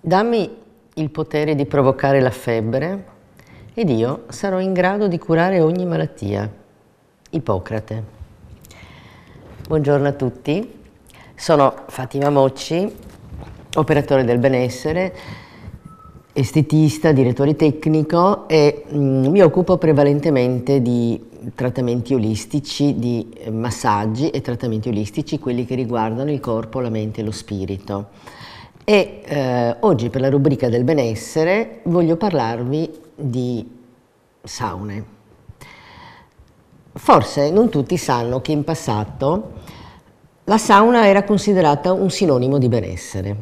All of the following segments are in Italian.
Dammi il potere di provocare la febbre ed io sarò in grado di curare ogni malattia. Ippocrate. Buongiorno a tutti, sono Fatima Mocci, operatore del benessere, estetista, direttore tecnico e mh, mm, mi occupo prevalentemente di trattamenti olistici, di eh, massaggi e trattamenti olistici, quelli che riguardano il corpo, la mente e lo spirito. E eh, oggi per la rubrica del benessere voglio parlarvi di saune. Forse non tutti sanno che in passato la sauna era considerata un sinonimo di benessere.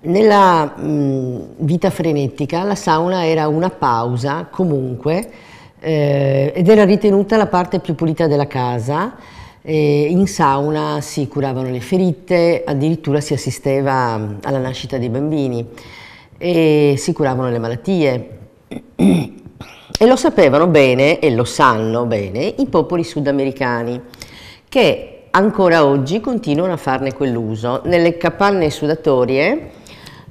Nella mh, vita frenetica la sauna era una pausa comunque eh, ed era ritenuta la parte più pulita della casa. Eh, in sauna si curavano le ferite, addirittura si assisteva alla nascita dei bambini e si curavano le malattie. E lo sapevano bene, e lo sanno bene, i popoli sudamericani, che ancora oggi continuano a farne quell'uso. Nelle capanne sudatorie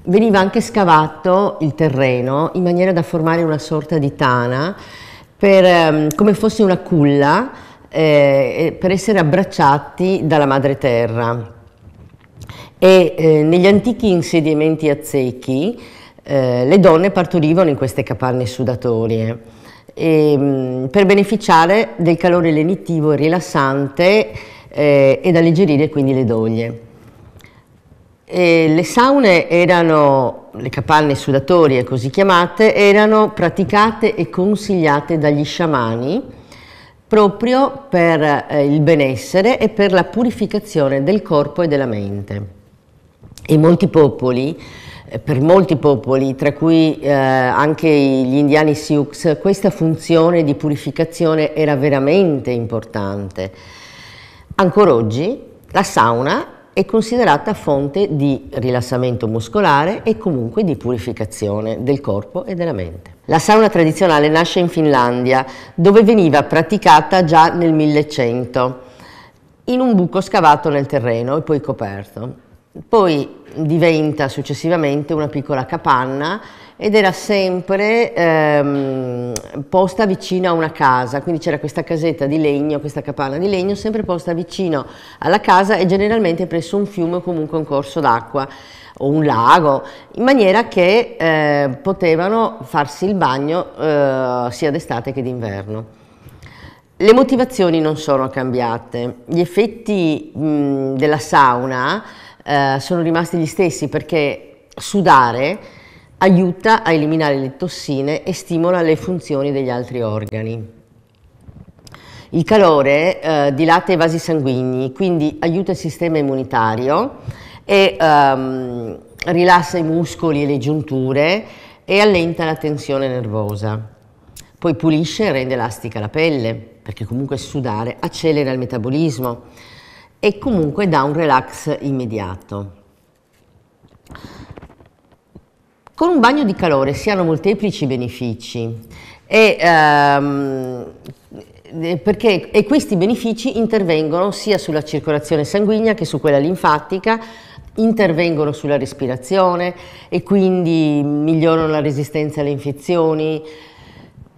veniva anche scavato il terreno in maniera da formare una sorta di tana, per, ehm, come fosse una culla, eh, per essere abbracciati dalla madre terra. E eh, negli antichi insediamenti azzechi eh, le donne partorivano in queste capanne sudatorie e, ehm, per beneficiare del calore lenitivo e rilassante eh, ed alleggerire quindi le doglie. E le saune erano, le capanne sudatorie così chiamate, erano praticate e consigliate dagli sciamani proprio per eh, il benessere e per la purificazione del corpo e della mente. E molti popoli eh, per molti popoli, tra cui eh, anche gli indiani Sioux, questa funzione di purificazione era veramente importante. Ancora oggi la sauna è considerata fonte di rilassamento muscolare e comunque di purificazione del corpo e della mente. La sauna tradizionale nasce in Finlandia, dove veniva praticata già nel 1100, in un buco scavato nel terreno e poi coperto. Poi diventa successivamente una piccola capanna ed era sempre ehm, posta vicino a una casa, quindi c'era questa casetta di legno, questa capanna di legno, sempre posta vicino alla casa e generalmente presso un fiume o comunque un corso d'acqua o un lago, in maniera che eh, potevano farsi il bagno eh, sia d'estate che d'inverno. Le motivazioni non sono cambiate, gli effetti mh, della sauna eh, sono rimasti gli stessi perché sudare aiuta a eliminare le tossine e stimola le funzioni degli altri organi. Il calore eh, dilata i vasi sanguigni, quindi aiuta il sistema immunitario e ehm, rilassa i muscoli e le giunture e allenta la tensione nervosa. Poi pulisce e rende elastica la pelle, perché comunque sudare accelera il metabolismo e comunque dà un relax immediato. Con un bagno di calore si hanno molteplici benefici e, ehm, perché, e questi benefici intervengono sia sulla circolazione sanguigna che su quella linfatica, intervengono sulla respirazione e quindi migliorano la resistenza alle infezioni,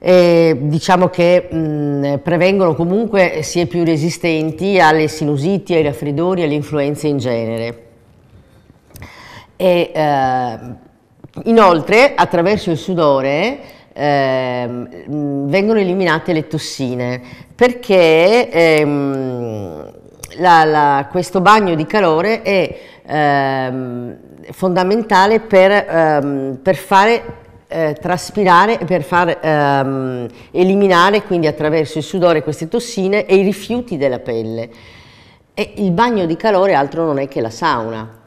eh, diciamo che mh, prevengono comunque eh, si è più resistenti alle sinusiti, ai raffreddori, alle influenze in genere. E, eh, inoltre attraverso il sudore eh, mh, vengono eliminate le tossine perché ehm, la, la, questo bagno di calore è ehm, fondamentale per, ehm, per fare eh, traspirare per far ehm, eliminare quindi attraverso il sudore queste tossine e i rifiuti della pelle. E il bagno di calore altro non è che la sauna.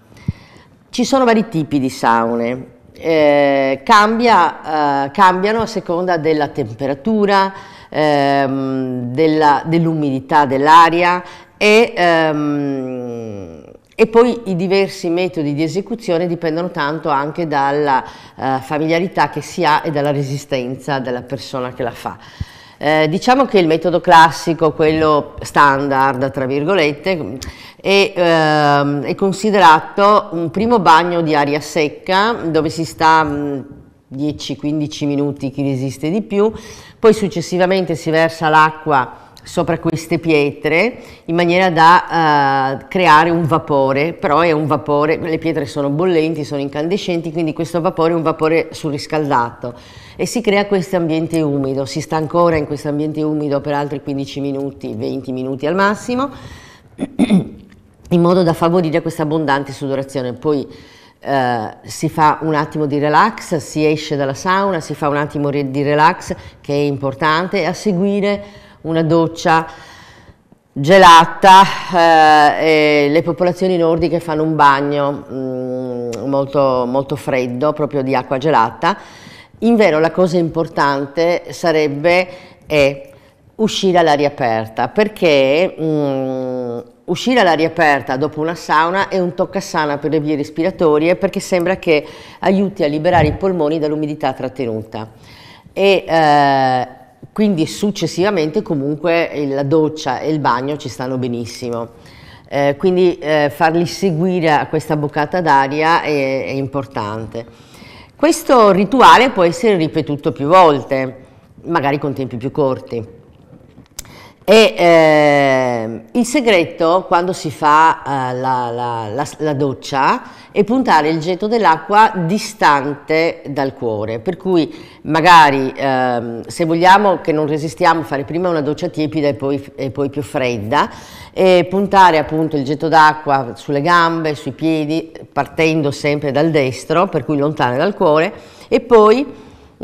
Ci sono vari tipi di saune, eh, cambia, eh, cambiano a seconda della temperatura, ehm, dell'umidità dell'aria e ehm, e poi i diversi metodi di esecuzione dipendono tanto anche dalla eh, familiarità che si ha e dalla resistenza della persona che la fa. Eh, diciamo che il metodo classico, quello standard, tra virgolette, è, ehm, è considerato un primo bagno di aria secca dove si sta 10-15 mm, minuti chi resiste di più, poi successivamente si versa l'acqua sopra queste pietre in maniera da uh, creare un vapore, però è un vapore, le pietre sono bollenti, sono incandescenti, quindi questo vapore è un vapore surriscaldato e si crea questo ambiente umido, si sta ancora in questo ambiente umido per altri 15 minuti, 20 minuti al massimo, in modo da favorire questa abbondante sudorazione. Poi Uh, si fa un attimo di relax, si esce dalla sauna, si fa un attimo di relax che è importante, a seguire una doccia gelata eh, e le popolazioni nordiche fanno un bagno mh, mm, molto, molto freddo proprio di acqua gelata. Invero la cosa importante sarebbe è, uscire all'aria aperta perché mh, mm, uscire all'aria aperta dopo una sauna è un toccasana per le vie respiratorie perché sembra che aiuti a liberare i polmoni dall'umidità trattenuta. E, eh, quindi successivamente comunque la doccia e il bagno ci stanno benissimo. Eh, quindi eh, farli seguire a questa boccata d'aria è, è, importante. Questo rituale può essere ripetuto più volte, magari con tempi più corti. E eh, il segreto quando si fa eh, la, la, la, la, doccia è puntare il getto dell'acqua distante dal cuore, per cui magari eh, se vogliamo che non resistiamo fare prima una doccia tiepida e poi, e poi più fredda, e puntare appunto il getto d'acqua sulle gambe, sui piedi, partendo sempre dal destro, per cui lontano dal cuore, e poi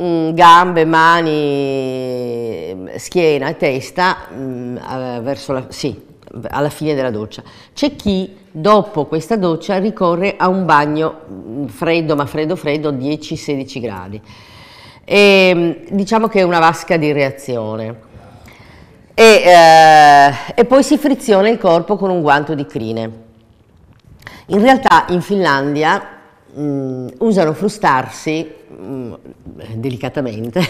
Mm, gambe, mani, schiena e testa mm, verso la, sì, alla fine della doccia. C'è chi dopo questa doccia ricorre a un bagno mm, freddo, ma freddo freddo, 10-16 gradi. E, ehm, diciamo che è una vasca di reazione. E, eh, e poi si friziona il corpo con un guanto di crine. In realtà in Finlandia mh, mm, usano frustarsi mh, mm, delicatamente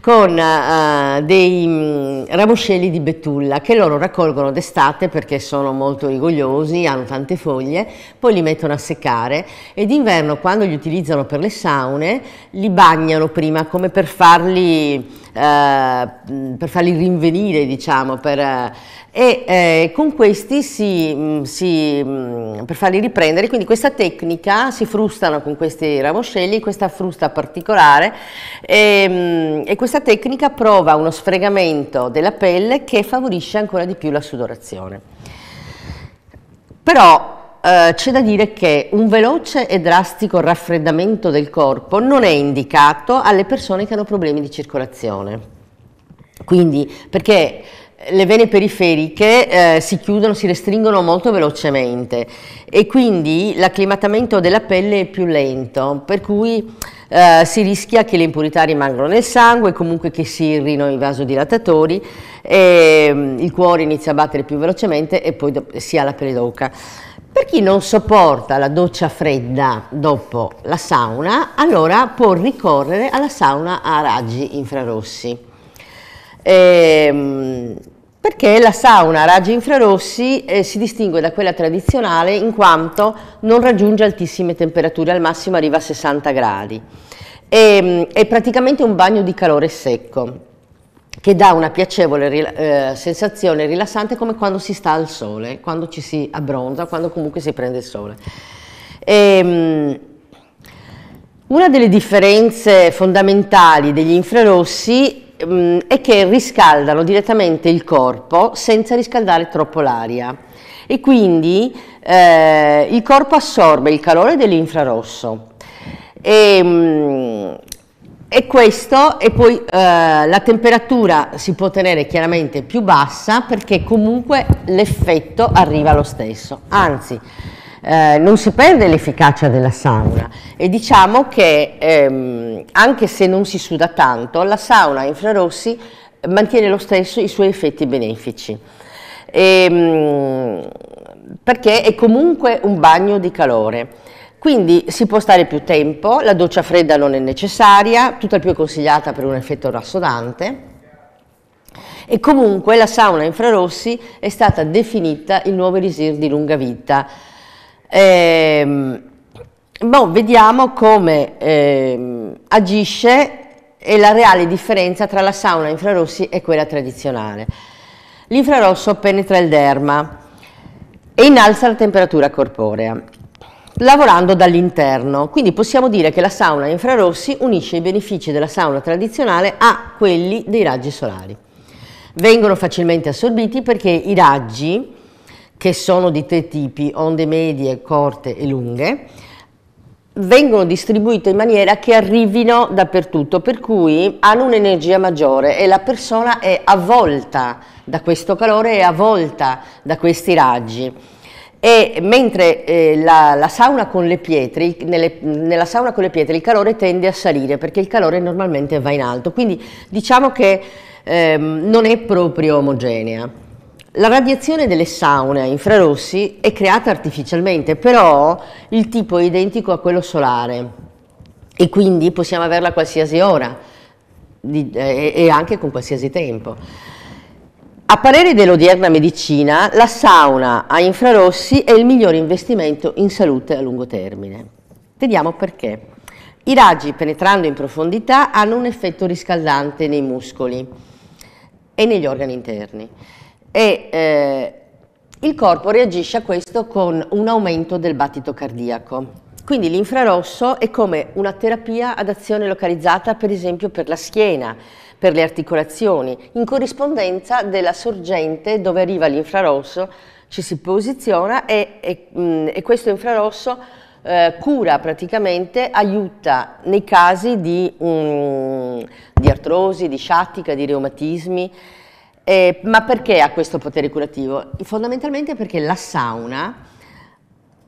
con uh, dei mh, mm, ramoscelli di betulla che loro raccolgono d'estate perché sono molto rigogliosi, hanno tante foglie, poi li mettono a seccare e d'inverno quando li utilizzano per le saune li bagnano prima come per farli eh, per farli rinvenire, diciamo, per, eh, e eh, con questi si, mm, si, mm, per farli riprendere, quindi questa tecnica si frustano con questi ramoscelli, questa frusta particolare e, mm, e questa tecnica prova uno sfregamento della pelle che favorisce ancora di più la sudorazione. Però eh, c'è da dire che un veloce e drastico raffreddamento del corpo non è indicato alle persone che hanno problemi di circolazione. Quindi, perché le vene periferiche eh, si chiudono, si restringono molto velocemente e quindi l'acclimatamento della pelle è più lento, per cui eh, si rischia che le impurità rimangano nel sangue, comunque che si irrino i vasodilatatori, e, mm, il cuore inizia a battere più velocemente e poi si ha la pelle d'oca. Per chi non sopporta la doccia fredda dopo la sauna, allora può ricorrere alla sauna a raggi infrarossi. Ehm, perché la sauna a raggi infrarossi eh, si distingue da quella tradizionale in quanto non raggiunge altissime temperature, al massimo arriva a 60 gradi. Ehm, è praticamente un bagno di calore secco che dà una piacevole eh, sensazione rilassante come quando si sta al sole, quando ci si abbronza, quando comunque si prende il sole. E, ehm, una delle differenze fondamentali degli infrarossi mh, mm, è che riscaldano direttamente il corpo senza riscaldare troppo l'aria e quindi eh, il corpo assorbe il calore dell'infrarosso e, ehm, mh, e questo e poi eh, la temperatura si può tenere chiaramente più bassa perché comunque l'effetto arriva lo stesso anzi eh, non si perde l'efficacia della sauna e diciamo che ehm, anche se non si suda tanto la sauna a infrarossi mantiene lo stesso i suoi effetti benefici e, ehm, mh, perché è comunque un bagno di calore quindi si può stare più tempo, la doccia fredda non è necessaria, tutta più è consigliata per un effetto rassodante e comunque la sauna infrarossi è stata definita il nuovo elisir di lunga vita. Ehm, boh, vediamo come ehm, agisce e la reale differenza tra la sauna infrarossi e quella tradizionale. L'infrarosso penetra il derma e innalza la temperatura corporea lavorando dall'interno. Quindi possiamo dire che la sauna a infrarossi unisce i benefici della sauna tradizionale a quelli dei raggi solari. Vengono facilmente assorbiti perché i raggi, che sono di tre tipi, onde medie, corte e lunghe, vengono distribuiti in maniera che arrivino dappertutto, per cui hanno un'energia maggiore e la persona è avvolta da questo calore, è avvolta da questi raggi e mentre eh, la, la, sauna con le pietre, nelle, nella sauna con le pietre il calore tende a salire perché il calore normalmente va in alto, quindi diciamo che ehm, non è proprio omogenea. La radiazione delle saune a infrarossi è creata artificialmente, però il tipo è identico a quello solare e quindi possiamo averla qualsiasi ora di, eh, e anche con qualsiasi tempo. A parere dell'odierna medicina, la sauna a infrarossi è il miglior investimento in salute a lungo termine. Vediamo perché. I raggi penetrando in profondità hanno un effetto riscaldante nei muscoli e negli organi interni e eh, il corpo reagisce a questo con un aumento del battito cardiaco. Quindi l'infrarosso è come una terapia ad azione localizzata per esempio per la schiena, per le articolazioni, in corrispondenza della sorgente dove arriva l'infrarosso, ci si posiziona e, e, mh, mm, e questo infrarosso eh, cura praticamente, aiuta nei casi di, um, di artrosi, di sciatica, di reumatismi, eh, ma perché ha questo potere curativo? Fondamentalmente perché la sauna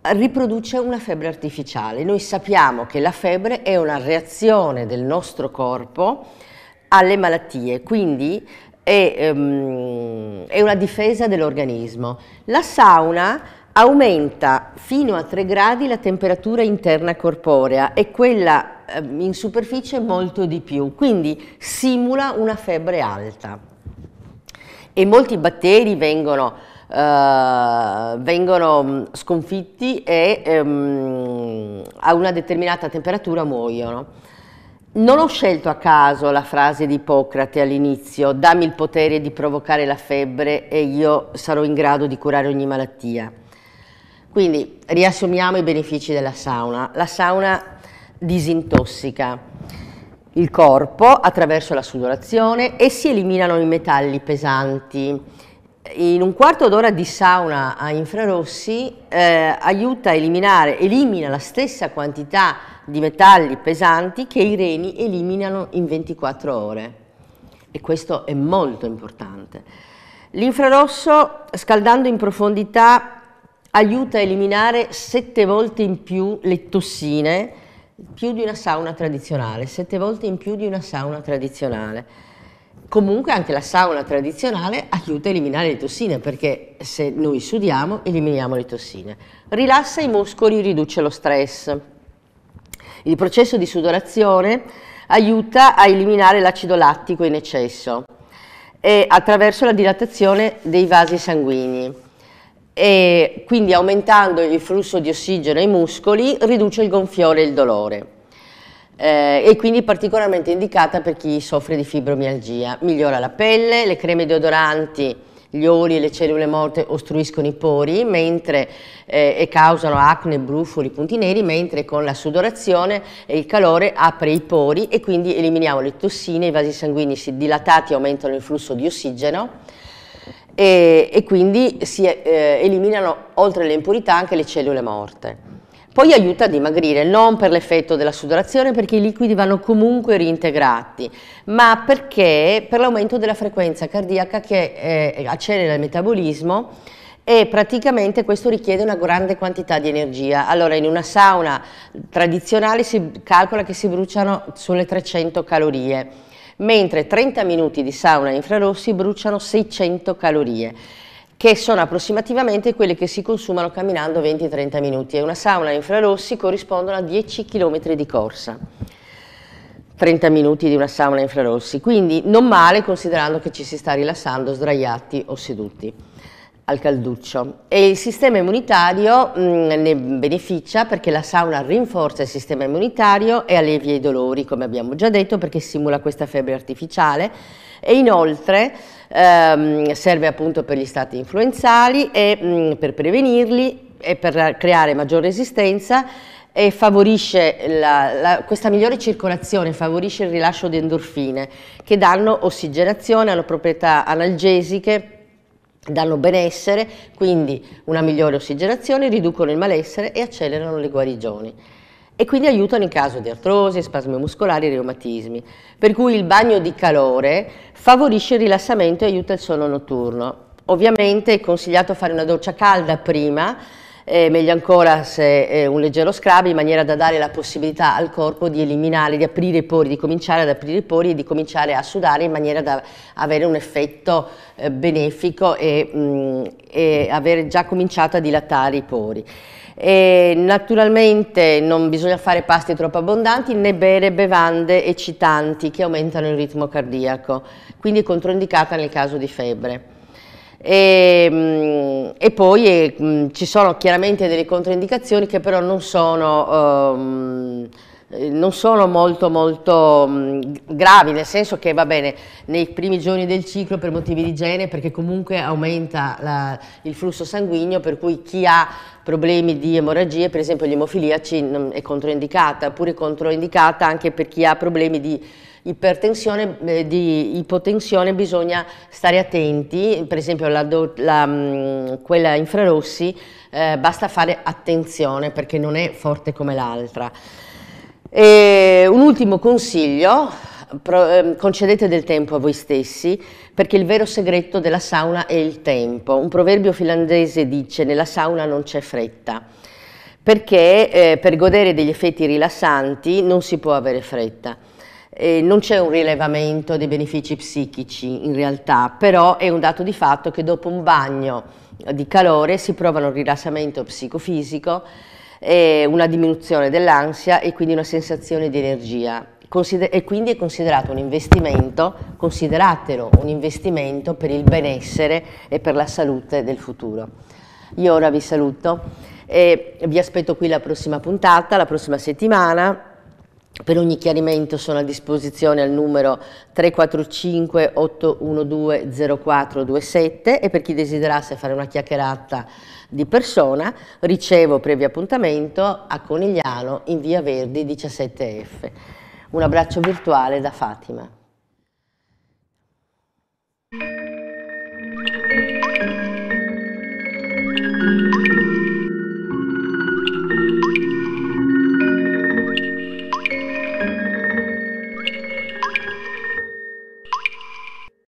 riproduce una febbre artificiale. Noi sappiamo che la febbre è una reazione del nostro corpo alle malattie, quindi è, um, è una difesa dell'organismo. La sauna aumenta fino a 3 gradi la temperatura interna corporea e quella um, in superficie molto di più, quindi simula una febbre alta. E molti batteri vengono, uh, vengono mm, sconfitti e um, a una determinata temperatura muoiono. Non ho scelto a caso la frase di Ippocrate all'inizio, dammi il potere di provocare la febbre e io sarò in grado di curare ogni malattia. Quindi riassumiamo i benefici della sauna. La sauna disintossica il corpo attraverso la sudorazione e si eliminano i metalli pesanti in un quarto d'ora di sauna a infrarossi eh, aiuta a eliminare, elimina la stessa quantità di metalli pesanti che i reni eliminano in 24 ore e questo è molto importante. L'infrarosso scaldando in profondità aiuta a eliminare 7 volte in più le tossine, più di una sauna tradizionale, 7 volte in più di una sauna tradizionale comunque anche la sauna tradizionale aiuta a eliminare le tossine perché se noi sudiamo eliminiamo le tossine. Rilassa i muscoli, riduce lo stress. Il processo di sudorazione aiuta a eliminare l'acido lattico in eccesso e attraverso la dilatazione dei vasi sanguigni e quindi aumentando il flusso di ossigeno ai muscoli riduce il gonfiore e il dolore eh, e quindi particolarmente indicata per chi soffre di fibromialgia. Migliora la pelle, le creme deodoranti, gli oli e le cellule morte ostruiscono i pori mentre, eh, e causano acne, brufoli, punti neri, mentre con la sudorazione e il calore apre i pori e quindi eliminiamo le tossine, i vasi sanguigni si dilatati aumentano il flusso di ossigeno. E, e quindi si eh, eliminano oltre le impurità anche le cellule morte. Poi aiuta a dimagrire, non per l'effetto della sudorazione, perché i liquidi vanno comunque reintegrati, ma perché per l'aumento della frequenza cardiaca che eh, accelera il metabolismo e praticamente questo richiede una grande quantità di energia. Allora in una sauna tradizionale si calcola che si bruciano sulle 300 calorie, mentre 30 minuti di sauna infrarossi bruciano 600 calorie che sono approssimativamente quelle che si consumano camminando 20-30 minuti e una sauna in infrarossi corrispondono a 10 km di corsa. 30 minuti di una sauna in infrarossi, quindi non male considerando che ci si sta rilassando sdraiati o seduti al calduccio. E il sistema immunitario mh, mm, ne beneficia perché la sauna rinforza il sistema immunitario e allevia i dolori, come abbiamo già detto, perché simula questa febbre artificiale e inoltre ehm, serve appunto per gli stati influenzali e mh, mm, per prevenirli e per creare maggior resistenza e favorisce la, la, questa migliore circolazione, favorisce il rilascio di endorfine che danno ossigenazione, hanno proprietà analgesiche, danno benessere, quindi una migliore ossigenazione, riducono il malessere e accelerano le guarigioni e quindi aiutano in caso di artrosi, spasmi muscolari e reumatismi. Per cui il bagno di calore favorisce il rilassamento e aiuta il sonno notturno. Ovviamente è consigliato fare una doccia calda prima, eh, meglio ancora se eh, un leggero scrub in maniera da dare la possibilità al corpo di eliminare, di aprire i pori, di cominciare ad aprire i pori e di cominciare a sudare in maniera da avere un effetto eh, benefico e, mh, mm, e avere già cominciato a dilatare i pori. E naturalmente non bisogna fare pasti troppo abbondanti né bere bevande eccitanti che aumentano il ritmo cardiaco, quindi controindicata nel caso di febbre. E, ehm, e, poi eh, ci sono chiaramente delle controindicazioni che però non sono... Ehm, eh, non sono molto, molto mh, mm, gravi, nel senso che va bene nei primi giorni del ciclo per motivi di igiene, perché comunque aumenta la, il flusso sanguigno, per cui chi ha problemi di emorragie, per esempio gli emofiliaci, è controindicata, oppure controindicata anche per chi ha problemi di ipertensione, eh, di ipotensione bisogna stare attenti, per esempio la, la, mm, quella infrarossi eh, basta fare attenzione perché non è forte come l'altra. E un ultimo consiglio, ehm, concedete del tempo a voi stessi, perché il vero segreto della sauna è il tempo. Un proverbio finlandese dice nella sauna non c'è fretta, perché eh, per godere degli effetti rilassanti non si può avere fretta. Eh, non c'è un rilevamento dei benefici psichici in realtà, però è un dato di fatto che dopo un bagno di calore si provano un rilassamento psicofisico e una diminuzione dell'ansia e quindi una sensazione di energia. Consider e quindi è considerato un investimento, consideratelo un investimento per il benessere e per la salute del futuro. Io ora vi saluto e vi aspetto qui la prossima puntata, la prossima settimana per ogni chiarimento sono a disposizione al numero 345 812 0427 e per chi desiderasse fare una chiacchierata di persona ricevo previo appuntamento a Conigliano in via Verdi 17F. Un abbraccio virtuale da Fatima.